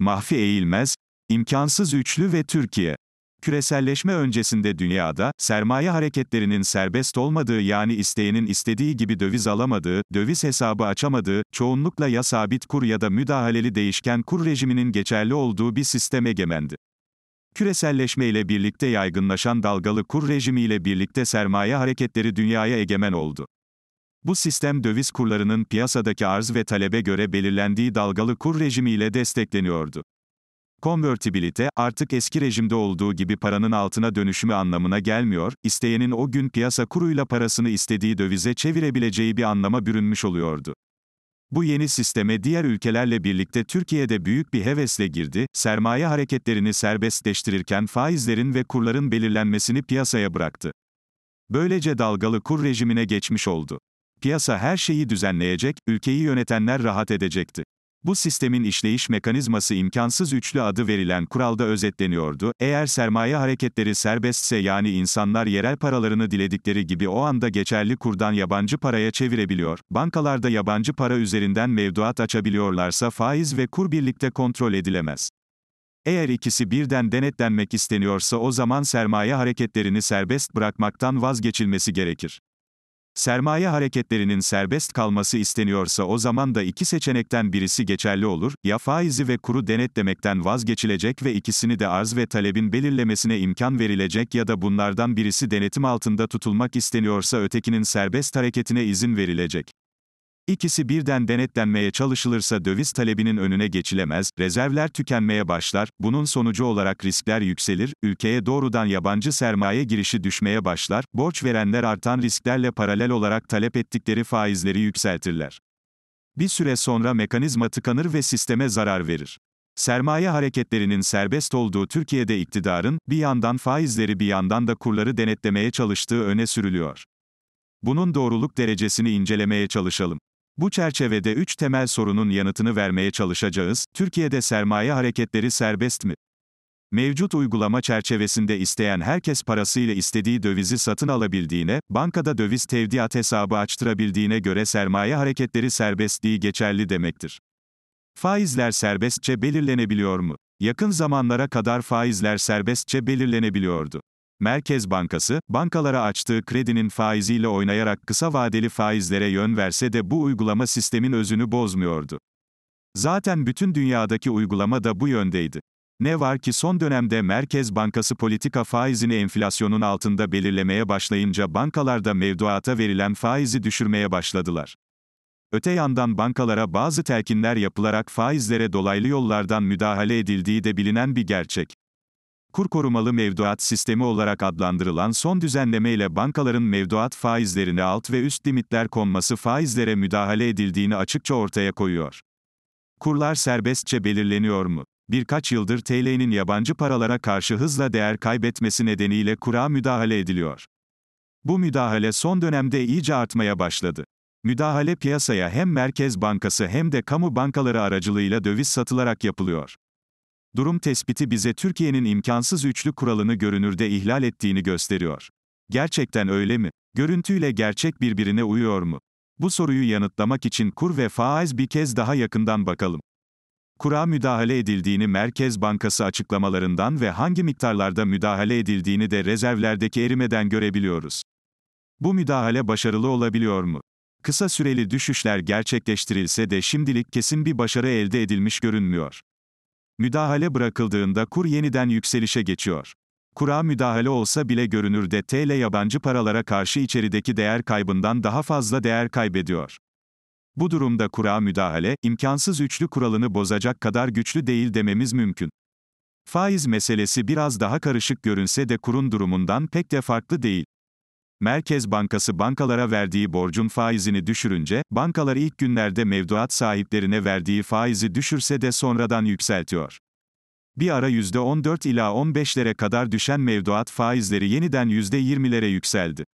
Mahfi Eğilmez, imkansız Üçlü ve Türkiye. Küreselleşme öncesinde dünyada, sermaye hareketlerinin serbest olmadığı yani isteyenin istediği gibi döviz alamadığı, döviz hesabı açamadığı, çoğunlukla ya sabit kur ya da müdahaleli değişken kur rejiminin geçerli olduğu bir sistem egemendi. Küreselleşme ile birlikte yaygınlaşan dalgalı kur rejimi ile birlikte sermaye hareketleri dünyaya egemen oldu. Bu sistem döviz kurlarının piyasadaki arz ve talebe göre belirlendiği dalgalı kur rejimiyle destekleniyordu. Konvertibilite, artık eski rejimde olduğu gibi paranın altına dönüşümü anlamına gelmiyor, isteyenin o gün piyasa kuruyla parasını istediği dövize çevirebileceği bir anlama bürünmüş oluyordu. Bu yeni sisteme diğer ülkelerle birlikte Türkiye'de büyük bir hevesle girdi, sermaye hareketlerini serbestleştirirken faizlerin ve kurların belirlenmesini piyasaya bıraktı. Böylece dalgalı kur rejimine geçmiş oldu. Piyasa her şeyi düzenleyecek, ülkeyi yönetenler rahat edecekti. Bu sistemin işleyiş mekanizması imkansız üçlü adı verilen kuralda özetleniyordu. Eğer sermaye hareketleri serbestse yani insanlar yerel paralarını diledikleri gibi o anda geçerli kurdan yabancı paraya çevirebiliyor, bankalarda yabancı para üzerinden mevduat açabiliyorlarsa faiz ve kur birlikte kontrol edilemez. Eğer ikisi birden denetlenmek isteniyorsa o zaman sermaye hareketlerini serbest bırakmaktan vazgeçilmesi gerekir. Sermaye hareketlerinin serbest kalması isteniyorsa o zaman da iki seçenekten birisi geçerli olur, ya faizi ve kuru denetlemekten vazgeçilecek ve ikisini de arz ve talebin belirlemesine imkan verilecek ya da bunlardan birisi denetim altında tutulmak isteniyorsa ötekinin serbest hareketine izin verilecek. İkisi birden denetlenmeye çalışılırsa döviz talebinin önüne geçilemez, rezervler tükenmeye başlar, bunun sonucu olarak riskler yükselir, ülkeye doğrudan yabancı sermaye girişi düşmeye başlar, borç verenler artan risklerle paralel olarak talep ettikleri faizleri yükseltirler. Bir süre sonra mekanizma tıkanır ve sisteme zarar verir. Sermaye hareketlerinin serbest olduğu Türkiye'de iktidarın, bir yandan faizleri bir yandan da kurları denetlemeye çalıştığı öne sürülüyor. Bunun doğruluk derecesini incelemeye çalışalım. Bu çerçevede üç temel sorunun yanıtını vermeye çalışacağız. Türkiye'de sermaye hareketleri serbest mi? Mevcut uygulama çerçevesinde isteyen herkes parasıyla istediği dövizi satın alabildiğine, bankada döviz tevdiat hesabı açtırabildiğine göre sermaye hareketleri serbestliği geçerli demektir. Faizler serbestçe belirlenebiliyor mu? Yakın zamanlara kadar faizler serbestçe belirlenebiliyordu. Merkez Bankası, bankalara açtığı kredinin faiziyle oynayarak kısa vadeli faizlere yön verse de bu uygulama sistemin özünü bozmuyordu. Zaten bütün dünyadaki uygulama da bu yöndeydi. Ne var ki son dönemde Merkez Bankası politika faizini enflasyonun altında belirlemeye başlayınca bankalarda mevduata verilen faizi düşürmeye başladılar. Öte yandan bankalara bazı telkinler yapılarak faizlere dolaylı yollardan müdahale edildiği de bilinen bir gerçek kur korumalı mevduat sistemi olarak adlandırılan son düzenleme ile bankaların mevduat faizlerine alt ve üst limitler konması faizlere müdahale edildiğini açıkça ortaya koyuyor. Kurlar serbestçe belirleniyor mu? Birkaç yıldır TL'nin yabancı paralara karşı hızla değer kaybetmesi nedeniyle kura müdahale ediliyor. Bu müdahale son dönemde iyice artmaya başladı. Müdahale piyasaya hem Merkez Bankası hem de kamu bankaları aracılığıyla döviz satılarak yapılıyor. Durum tespiti bize Türkiye'nin imkansız üçlü kuralını görünürde ihlal ettiğini gösteriyor. Gerçekten öyle mi? Görüntüyle gerçek birbirine uyuyor mu? Bu soruyu yanıtlamak için kur ve faiz bir kez daha yakından bakalım. Kura müdahale edildiğini Merkez Bankası açıklamalarından ve hangi miktarlarda müdahale edildiğini de rezervlerdeki erimeden görebiliyoruz. Bu müdahale başarılı olabiliyor mu? Kısa süreli düşüşler gerçekleştirilse de şimdilik kesin bir başarı elde edilmiş görünmüyor. Müdahale bırakıldığında kur yeniden yükselişe geçiyor. Kura müdahale olsa bile görünürde TL yabancı paralara karşı içerideki değer kaybından daha fazla değer kaybediyor. Bu durumda kura müdahale, imkansız üçlü kuralını bozacak kadar güçlü değil dememiz mümkün. Faiz meselesi biraz daha karışık görünse de kurun durumundan pek de farklı değil. Merkez Bankası bankalara verdiği borcun faizini düşürünce, bankalar ilk günlerde mevduat sahiplerine verdiği faizi düşürse de sonradan yükseltiyor. Bir ara %14 ila 15'lere kadar düşen mevduat faizleri yeniden %20'lere yükseldi.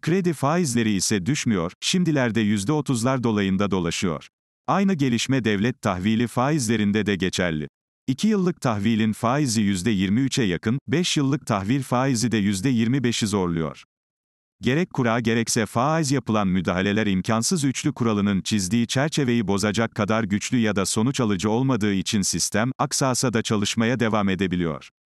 Kredi faizleri ise düşmüyor, şimdilerde %30'lar dolayında dolaşıyor. Aynı gelişme devlet tahvili faizlerinde de geçerli. 2 yıllık tahvilin faizi %23'e yakın, 5 yıllık tahvil faizi de %25'i zorluyor. Gerek kura gerekse faiz yapılan müdahaleler imkansız üçlü kuralının çizdiği çerçeveyi bozacak kadar güçlü ya da sonuç alıcı olmadığı için sistem, aksasa da çalışmaya devam edebiliyor.